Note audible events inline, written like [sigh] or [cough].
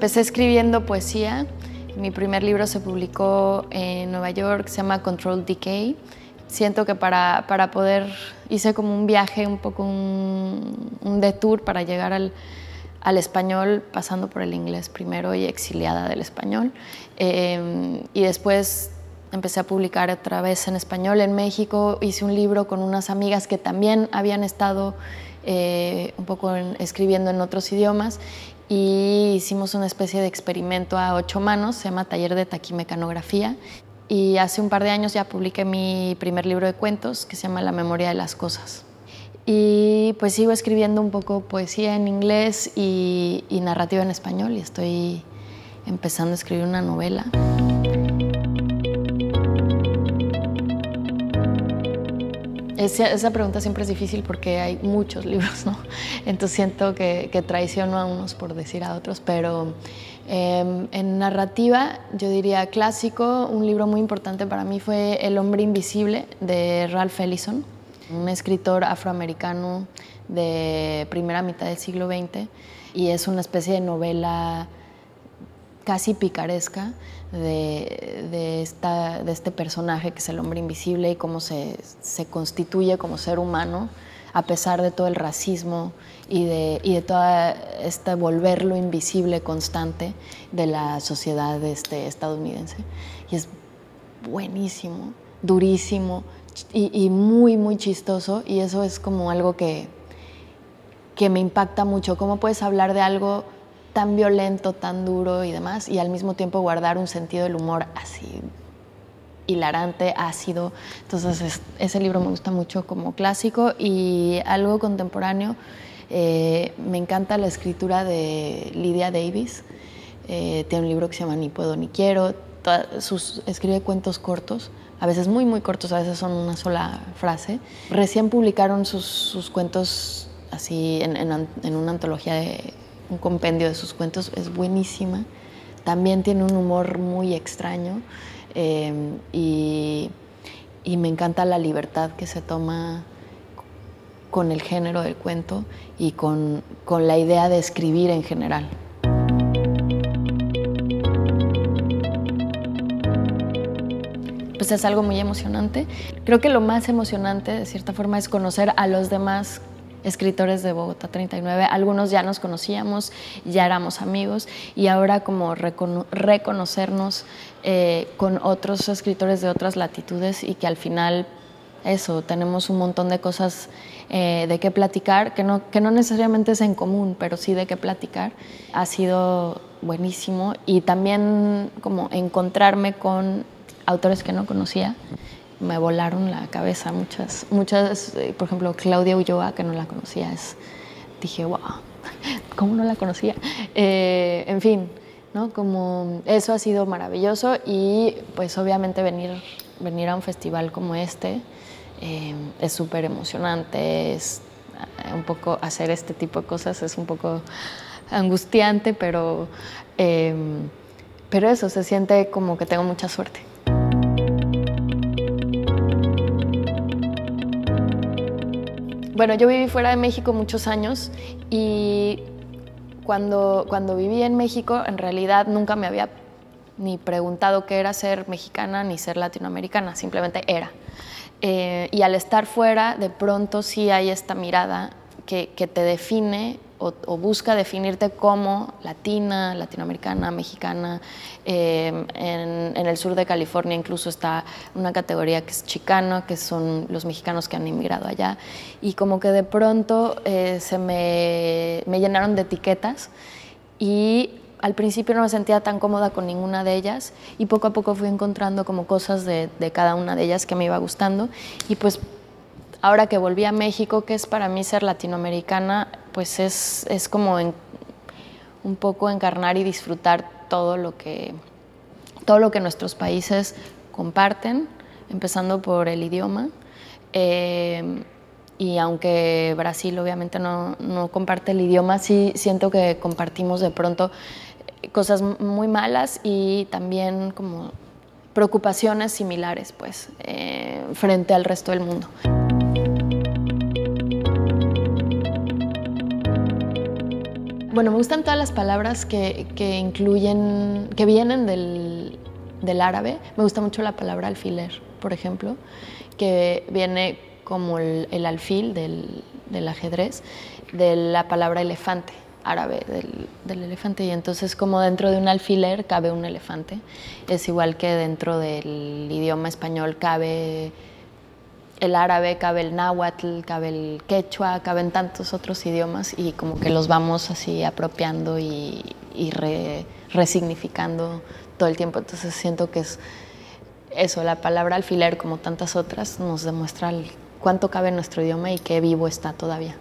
Empecé escribiendo poesía. Mi primer libro se publicó en Nueva York, se llama Control Decay. Siento que para, para poder, hice como un viaje, un poco un, detour para llegar al, al español pasando por el inglés primero y exiliada del español. Em, y después empecé a publicar otra vez en español en México. Hice un libro con unas amigas que también habían estado eh, un poco escribiendo en otros idiomas y hicimos una especie de experimento a ocho manos, se llama Taller de Taquimecanografía. Y hace un par de años ya publiqué mi primer libro de cuentos que se llama La memoria de las cosas. Y pues sigo escribiendo un poco poesía en inglés y, y narrativa en español y estoy empezando a escribir una novela. Esa, pregunta siempre es difícil porque hay muchos libros, ¿no? [laughs] Entonces siento que, traiciono a unos por decir a otros, pero em, en narrativa yo diría clásico, un libro muy importante para mí fue El hombre invisible de Ralph Ellison, un escritor afroamericano de primera mitad del siglo XX y es una especie de novela casi picaresca de, esta, de, este personaje que es el hombre invisible y cómo se, constituye como ser humano a pesar de todo el racismo y de, todo de toda este volverlo invisible constante de la sociedad este, estadounidense. Y es buenísimo, durísimo y, muy, muy chistoso y eso es como algo que, que me impacta mucho. ¿Cómo puedes hablar de algo tan violento, tan duro y demás, y al mismo tiempo guardar un sentido del humor así hilarante, ácido. Entonces ese libro me gusta mucho como clásico y algo contemporáneo. Eh, me encanta la escritura de Lydia Davis. Eh, tiene un libro que se llama Ni puedo ni quiero. sus, escribe cuentos cortos, a veces muy, muy cortos, a veces son una sola frase. Recién publicaron sus, cuentos así en una antología de un compendio de sus cuentos, es buenísima. También tiene un humor muy extraño em, y, me encanta la libertad que se toma con el género del cuento y con, con, la idea de escribir en general. Pues es algo muy emocionante. Creo que lo más emocionante, de cierta forma, es conocer a los demás escritores de Bogotá 39. Algunos ya nos conocíamos, ya éramos amigos y ahora como reconocernos eh, con otros escritores de otras latitudes y que al final eso, tenemos un montón de cosas eh, de qué platicar, que no, que no necesariamente es en común, pero sí de qué platicar. Ha sido buenísimo y también como encontrarme con autores que no conocía me volaron la cabeza muchas, muchas, eh, por ejemplo, Claudia Ulloa, que no la conocía, es, dije, wow, [laughs] ¿cómo no la conocía? Eh, en fin, ¿no? Como eso ha sido maravilloso y pues obviamente venir, venir a un festival como este eh, es súper emocionante, es un poco hacer este tipo de cosas es un poco angustiante, pero, pero eso, se siente como que tengo mucha suerte. Bueno, yo viví fuera de México muchos años y cuando, cuando viví en México, en realidad nunca me había ni preguntado qué era ser mexicana ni ser latinoamericana, simplemente era. Eh, y al estar fuera, de pronto sí hay esta mirada que, que te define o, busca definirte como latina, latinoamericana, mexicana. Em, en, el sur de California incluso está una categoría que es chicana, que son los mexicanos que han inmigrado allá. Y como que de pronto eh, se me, llenaron de etiquetas y al principio no me sentía tan cómoda con ninguna de ellas y poco a poco fui encontrando como cosas de, de, cada una de ellas que me iba gustando y pues ahora que volví a México, que es para mí ser latinoamericana, pues es, como un poco encarnar y disfrutar todo lo que, todo lo que nuestros países comparten, empezando por el idioma. Eh, y aunque Brasil obviamente no, comparte el idioma, sí siento que compartimos de pronto eh, cosas muy malas y también como preocupaciones similares pues eh, frente al resto del mundo. Bueno, me gustan todas las palabras que, incluyen, que vienen del, árabe. Me gusta mucho la palabra alfiler, por ejemplo, que viene como el, alfil del, ajedrez, de la palabra elefante árabe del, del, elefante y entonces como dentro de un alfiler cabe un elefante es igual que dentro del idioma español cabe el árabe, cabe el náhuatl, cabe el quechua, caben tantos otros idiomas y como que los vamos así apropiando y, resignificando todo el tiempo. Entonces siento que es eso, la palabra alfiler, como tantas otras, nos demuestra cuánto cabe en nuestro idioma y qué vivo está todavía.